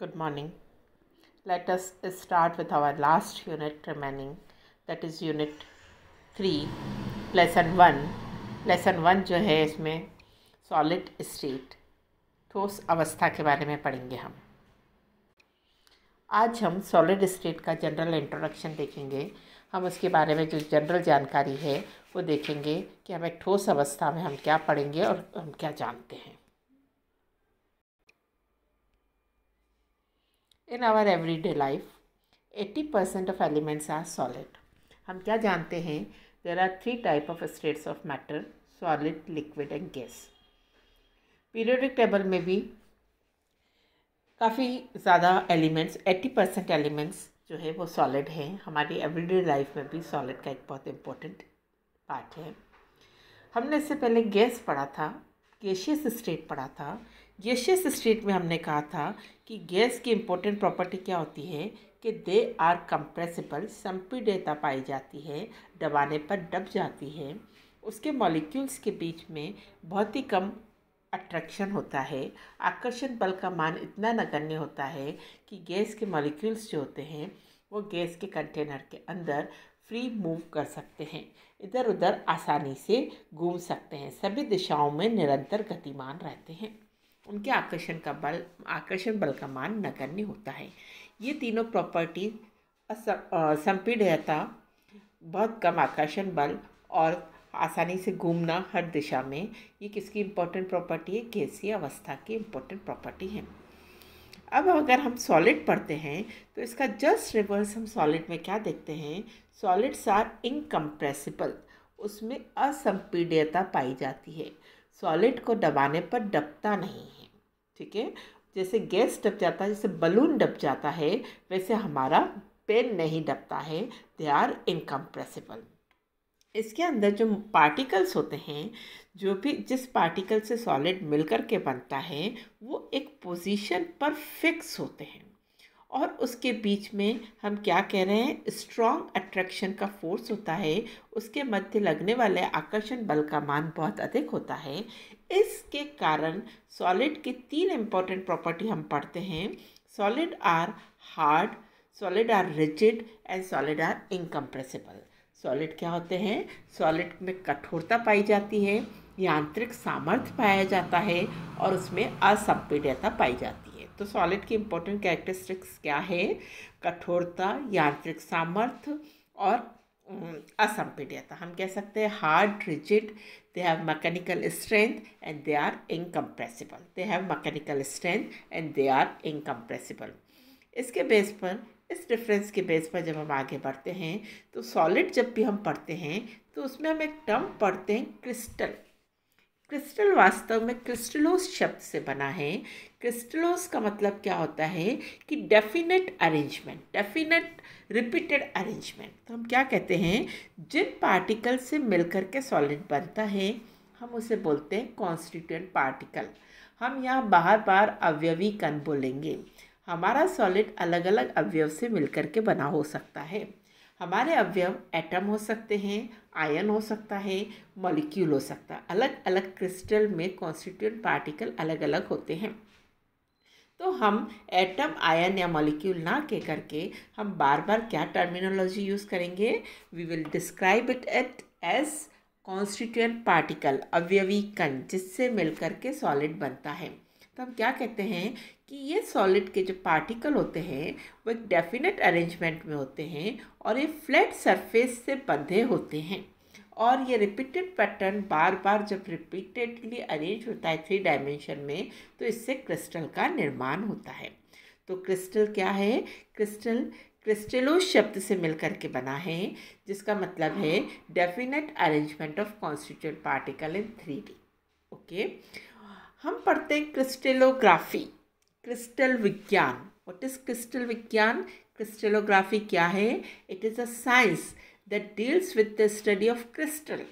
Good morning. Let us start with our last unit remaining, that is unit three lesson one lesson one जो है इसमें solid state ठोस अवस्था के बारे में पढ़ेंगे हम आज हम सॉलिड स्टेट का जनरल इंट्रोडक्शन देखेंगे हम उसके बारे में जो जनरल जानकारी है वो देखेंगे कि हमें ठोस अवस्था में हम क्या पढ़ेंगे और हम क्या जानते हैं in our everyday life eighty percent of elements are solid हम क्या जानते हैं there are three type of states of matter solid liquid and gas periodic table में भी काफ़ी ज़्यादा एलिमेंट्स एट्टी परसेंट एलिमेंट्स जो है वो सॉलिड हैं हमारी एवरीडे लाइफ में भी सॉलिड का एक बहुत इम्पोर्टेंट पार्ट है हमने इससे पहले गैस पढ़ा था गैशियस स्टेट पढ़ा था गैशियस स्टेट में हमने कहा था कि गैस की इम्पोर्टेंट प्रॉपर्टी क्या होती है कि दे आर कंप्रेसिबल संपीडता पाई जाती है दबाने पर दब जाती है उसके मॉलिक्यूल्स के बीच में बहुत ही कम अट्रैक्शन होता है आकर्षण बल का मान इतना नगण्य होता है कि गैस के मॉलिक्यूल्स जो होते हैं वो गैस के कंटेनर के अंदर फ्री मूव कर सकते हैं इधर उधर आसानी से घूम सकते हैं सभी दिशाओं में निरंतर गतिमान रहते हैं उनके आकर्षण का बल आकर्षण बल का मान नगण्य होता है ये तीनों प्रॉपर्टी संपीडता बहुत कम आकर्षण बल और आसानी से घूमना हर दिशा में ये किसकी इम्पोर्टेंट प्रॉपर्टी है कैसी अवस्था की इम्पोर्टेंट प्रॉपर्टी है अब अगर हम सॉलिड पढ़ते हैं तो इसका जस्ट रिवर्स हम सॉलिड में क्या देखते हैं सॉलिड्स आर इनकम्प्रेसिबल उसमें असंपीड्यता पाई जाती है सॉलिड को दबाने पर डबता नहीं ठीक है जैसे गैस डब जाता है जैसे बलून डब जाता है वैसे हमारा पेन नहीं डबता है दे आर इनकम्प्रेसिबल इसके अंदर जो पार्टिकल्स होते हैं जो भी जिस पार्टिकल से सॉलिड मिलकर के बनता है वो एक पोजीशन पर फिक्स होते हैं और उसके बीच में हम क्या कह रहे हैं स्ट्रॉन्ग अट्रैक्शन का फोर्स होता है उसके मध्य लगने वाले आकर्षण बल का मान बहुत अधिक होता है इसके कारण सॉलिड की तीन इम्पॉर्टेंट प्रॉपर्टी हम पढ़ते हैं solid are hard solid are rigid and solid are incompressible solid क्या होते हैं सॉलिड में कठोरता पाई जाती है यांत्रिक सामर्थ्य पाया जाता है और उसमें असंपीड्यता पाई जाती है तो सॉलिड की इम्पोर्टेंट कैरेक्टरिस्टिक्स क्या है कठोरता यांत्रिक सामर्थ्य और असंपीडियत हम कह सकते हैं hard rigid they have mechanical strength and they are incompressible they have mechanical strength and they are incompressible इसके बेस पर इस डिफरेंस के बेस पर जब हम आगे बढ़ते हैं तो सॉलिड जब भी हम पढ़ते हैं तो उसमें हम एक टर्म पढ़ते हैं क्रिस्टल क्रिस्टल वास्तव में क्रिस्टलोस शब्द से बना है क्रिस्टलोस का मतलब क्या होता है कि definite arrangement definite repeated arrangement तो हम क्या कहते हैं जिन पार्टिकल से मिलकर के सॉलिड बनता है हम उसे बोलते हैं कॉन्स्टिट्यूंट पार्टिकल हम यहाँ बार बार अवयवी कण बोलेंगे हमारा सॉलिड अलग अलग अवयव से मिलकर के बना हो सकता है हमारे अवयव एटम हो सकते हैं आयन हो सकता है मॉलिक्यूल हो सकता है अलग अलग क्रिस्टल में कॉन्स्टिट्यूंट पार्टिकल अलग अलग होते हैं तो हम एटम आयन या मॉलिक्यूल ना कह करके हम बार बार क्या टर्मिनोलॉजी यूज़ करेंगे we will describe it at as constituent particle अवयवी कण जिससे मिलकर के सॉलिड बनता है तो हम क्या कहते हैं कि ये सॉलिड के जो पार्टिकल होते हैं वो एक डेफिनेट अरेंजमेंट में होते हैं और ये फ्लैट सरफेस से बंधे होते हैं और ये रिपीटेड पैटर्न बार बार जब रिपीटेडली अरेंज होता है थ्री डायमेंशन में तो इससे क्रिस्टल का निर्माण होता है तो क्रिस्टल क्या है क्रिस्टल क्रिस्टलो शब्द से मिलकर के बना है जिसका मतलब है definite arrangement of constitute particle in three D okay हम पढ़ते हैं क्रिस्टेलोग्राफी क्रिस्टल विज्ञान वट इज क्रिस्टल विज्ञान क्रिस्टेलोग्राफी क्या है it is a science that deals with the study of crystal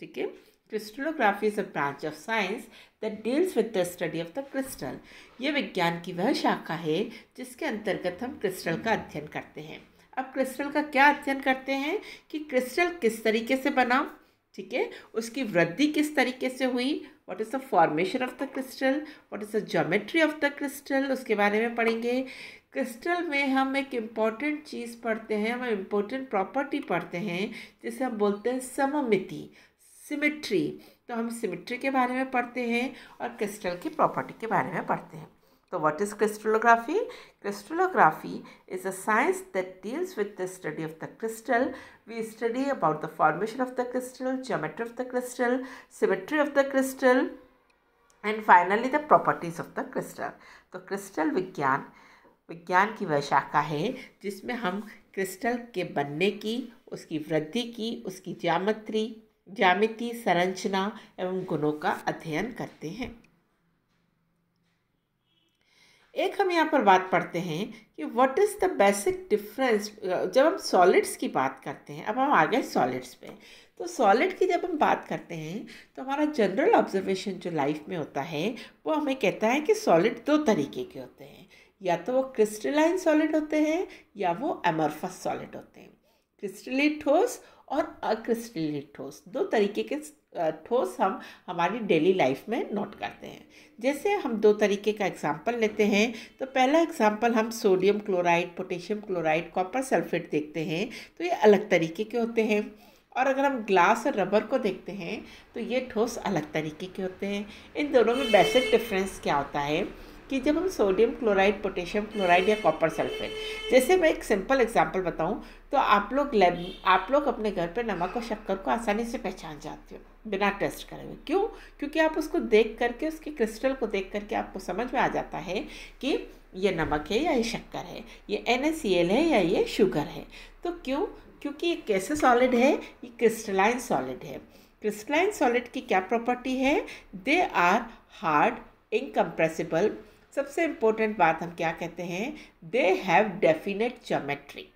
ठीक है crystallography is a branch of science that deals with the study of the crystal ये विज्ञान की वह शाखा है जिसके अंतर्गत हम क्रिस्टल का अध्ययन करते हैं अब क्रिस्टल का क्या अध्ययन करते हैं कि क्रिस्टल किस तरीके से बना ठीक है उसकी वृद्धि किस तरीके से हुई what is the formation of the crystal what is the geometry of the crystal उसके बारे में पढ़ेंगे क्रिस्टल में हम एक इम्पॉर्टेंट चीज़ पढ़ते हैं हम इम्पोर्टेंट प्रॉपर्टी पढ़ते हैं जिसे हम बोलते हैं सममिति सिमेट्री तो हम सिमेट्री के बारे में पढ़ते हैं और क्रिस्टल की प्रॉपर्टी के बारे में पढ़ते हैं So what is crystallography? Crystallography is a science that deals with the study of the crystal. We study about the formation of the crystal, geometry of the crystal, symmetry of the crystal and finally the properties of the crystal. So crystal vigyan, vigyan ki vashaka hai, है जिसमें हम crystal के बनने की उसकी वृद्धि की उसकी geometry, ज्यामिति संरचना एवं गुणों का अध्ययन करते हैं एक हम यहाँ पर बात पढ़ते हैं कि what is the basic difference जब हम सॉलिड्स की बात करते हैं अब हम आ गए सॉलिड्स पे तो सॉलिड की जब हम बात करते हैं तो हमारा जनरल ऑब्जर्वेशन जो लाइफ में होता है वो हमें कहता है कि सॉलिड दो तरीके के होते हैं या तो वो क्रिस्टलाइन सॉलिड होते हैं या वो एमरफस सॉलिड होते हैं क्रिस्टली ठोस और अक्रिस्टली ठोस दो तरीके के ठोस हम हमारी डेली लाइफ में नोट करते हैं जैसे हम दो तरीके का एग्जाम्पल लेते हैं तो पहला एग्जाम्पल हम sodium chloride potassium chloride copper sulphate देखते हैं तो ये अलग तरीके के होते हैं और अगर हम ग्लास और रबर को देखते हैं तो ये ठोस अलग तरीके के होते हैं इन दोनों में बेसिक डिफरेंस क्या होता है कि जब हम सोडियम क्लोराइड पोटेशियम क्लोराइड या कॉपर सल्फेट जैसे मैं एक सिंपल एग्जांपल बताऊं तो आप लोग लैब आप लोग अपने घर पे नमक और शक्कर को आसानी से पहचान जाते हो बिना टेस्ट करे हुए क्यों क्योंकि आप उसको देख करके उसके क्रिस्टल को देख करके आपको समझ में आ जाता है कि ये नमक है या ये शक्कर है ये एन है या ये शुगर है तो क्यों क्योंकि ये कैसे सॉलिड है ये क्रिस्टलाइन सॉलिड है क्रिस्टलाइन सॉलिड की क्या प्रॉपर्टी है दे आर हार्ड इनकम्प्रेसिबल सबसे इम्पोर्टेंट बात हम क्या कहते हैं दे हैव डेफिनेट जोमेट्री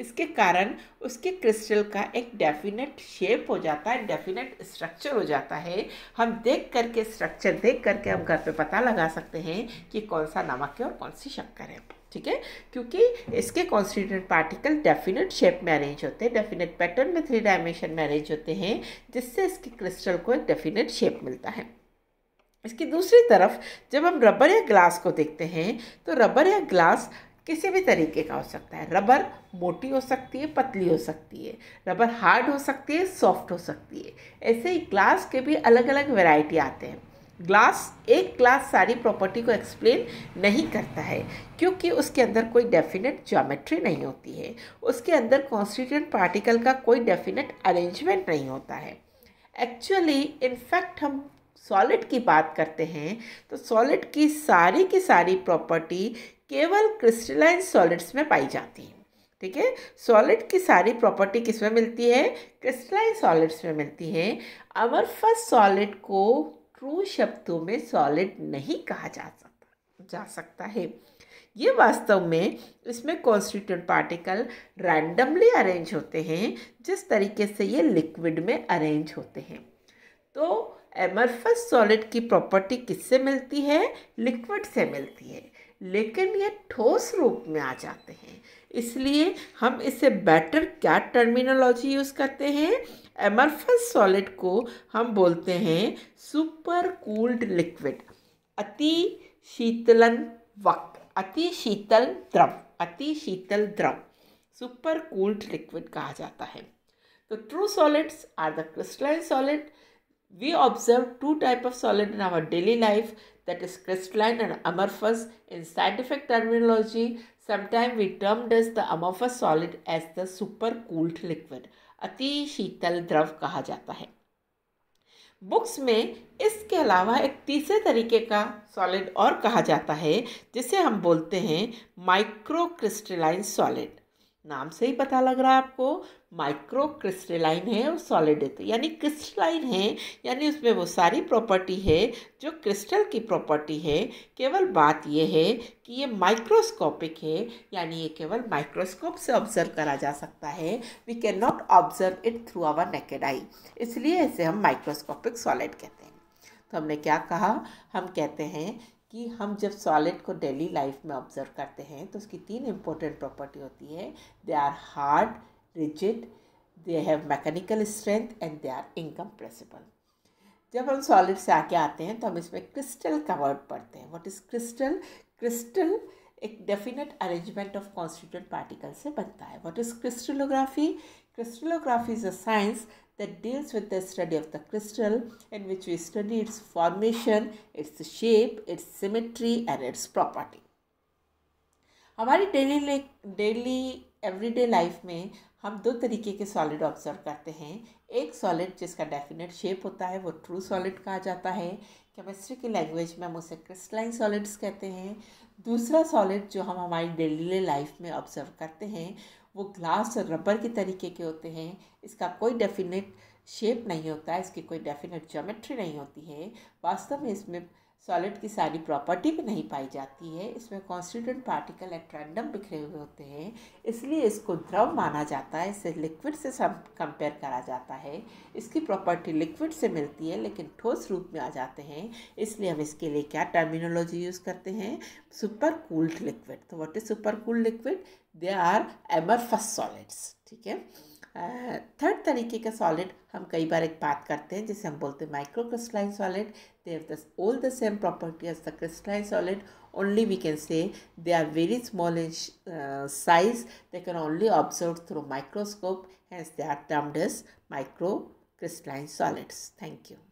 इसके कारण उसके क्रिस्टल का एक डेफिनेट शेप हो जाता है डेफिनेट स्ट्रक्चर हो जाता है हम देख करके स्ट्रक्चर देख करके हम घर पे पता लगा सकते हैं कि कौन सा नमक है और कौन सी शक्कर है ठीक है क्योंकि इसके कॉन्स्टिट्यूट पार्टिकल डेफिनेट शेप में अरेंज होते हैं डेफिनेट पैटर्न में थ्री डायमेंशन में अरेंज होते हैं जिससे इसके क्रिस्टल को एक डेफिनेट शेप मिलता है इसकी दूसरी तरफ जब हम रबर या ग्लास को देखते हैं तो रबर या ग्लास किसी भी तरीके का हो सकता है रबर मोटी हो सकती है पतली हो सकती है रबर हार्ड हो सकती है सॉफ्ट हो सकती है ऐसे ही ग्लास के भी अलग अलग वैरायटी आते हैं ग्लास एक ग्लास सारी प्रॉपर्टी को एक्सप्लेन नहीं करता है क्योंकि उसके अंदर कोई डेफिनेट ज्योमेट्री नहीं होती है उसके अंदर कॉन्स्टिट्यूंट पार्टिकल का कोई डेफिनेट अरेंजमेंट नहीं होता है एक्चुअली इनफैक्ट हम सॉलिड की बात करते हैं तो सॉलिड की सारी की सारी प्रॉपर्टी केवल क्रिस्टलाइन सॉलिड्स में पाई जाती है ठीक है सॉलिड की सारी प्रॉपर्टी किस में मिलती है क्रिस्टलाइन सॉलिड्स में मिलती है अवर फर्स्ट सॉलिड को ट्रू शब्दों में सॉलिड नहीं कहा जा सकता जा सकता है ये वास्तव में इसमें कॉन्स्टिट्यूट पार्टिकल रैंडमली अरेंज होते हैं जिस तरीके से ये लिक्विड में अरेंज होते हैं तो एमरफस सॉलिड की प्रॉपर्टी किससे मिलती है लिक्विड से मिलती है लेकिन ये ठोस रूप में आ जाते हैं इसलिए हम इसे बेटर क्या टर्मिनोलॉजी यूज़ करते हैं एमरफस सॉलिड को हम बोलते हैं सुपर कूल्ड लिक्विड अति शीतलन वक्त अति शीतल द्रव अति शीतल द्रव सुपर कूल्ड लिक्विड कहा जाता है तो true solids are the crystalline solid We observe two type of solid in our daily life that is crystalline and amorphous. In scientific terminology, sometimes we termed as the amorphous solid as the super cooled liquid. अति शीतल द्रव कहा जाता है books में इसके अलावा एक तीसरे तरीके का सॉलिड और कहा जाता है जिसे हम बोलते हैं माइक्रोक्रिस्टलाइन सॉलिड नाम से ही पता लग रहा है आपको माइक्रो क्रिस्टलाइन है और सॉलिड है तो यानी क्रिस्टलाइन है यानी उसमें वो सारी प्रॉपर्टी है जो क्रिस्टल की प्रॉपर्टी है केवल बात ये है कि ये माइक्रोस्कोपिक है यानी ये केवल माइक्रोस्कोप से ऑब्जर्व करा जा सकता है we can not observe it through our naked eye इसलिए इसे हम माइक्रोस्कोपिक सॉलिड कहते हैं तो हमने क्या कहा हम कहते हैं कि हम जब सॉलिड को डेली लाइफ में ऑब्जर्व करते हैं तो उसकी तीन इम्पोर्टेंट प्रॉपर्टी होती है they are hard rigid they have mechanical strength and they are incompressible जब हम सॉलिड से आके आते हैं तो हम इसमें क्रिस्टल का वर्ड पढ़ते हैं व्हाट इज़ क्रिस्टल क्रिस्टल एक definite arrangement of constitute particle से बनता है what is crystallography crystallography is a science that deals with the study of the crystal in which we study its formation, its shape, its symmetry and its property. हमारी daily daily everyday life में हम दो तरीके के solid observe करते हैं एक solid जिसका डेफिनेट शेप होता है वो ट्रू सॉलिड कहा जाता है केमिस्ट्री की लैंग्वेज में हम उसे क्रिस्टलाइन सॉलिड्स कहते हैं दूसरा सॉलिड जो हम हमारी डेली लाइफ में ऑब्जर्व करते हैं वो ग्लास और रबर के तरीके के होते हैं इसका कोई डेफिनेट शेप नहीं होता है इसकी कोई डेफिनेट जोमेट्री नहीं होती है वास्तव में इसमें सॉलिड की सारी प्रॉपर्टी भी नहीं पाई जाती है इसमें कॉन्स्टिट्यूंट पार्टिकल एट रैंडम बिखरे हुए होते हैं इसलिए इसको द्रव माना जाता है इसे लिक्विड से कंपेयर करा जाता है इसकी प्रॉपर्टी लिक्विड से मिलती है लेकिन ठोस रूप में आ जाते हैं इसलिए हम इसके लिए क्या टर्मिनोलॉजी यूज़ करते हैं सुपर कूल्ड लिक्विड तो what is super cooled liquid they are amorphous solids ठीक है थर्ड तरीके का सॉलिड हम कई बार एक बात करते हैं जिसे हम बोलते हैं micro crystalline solid they have the all the same property as the crystalline solid only we can say they are very small in size they can only observe through microscope hence they are termed as micro crystalline solids thank you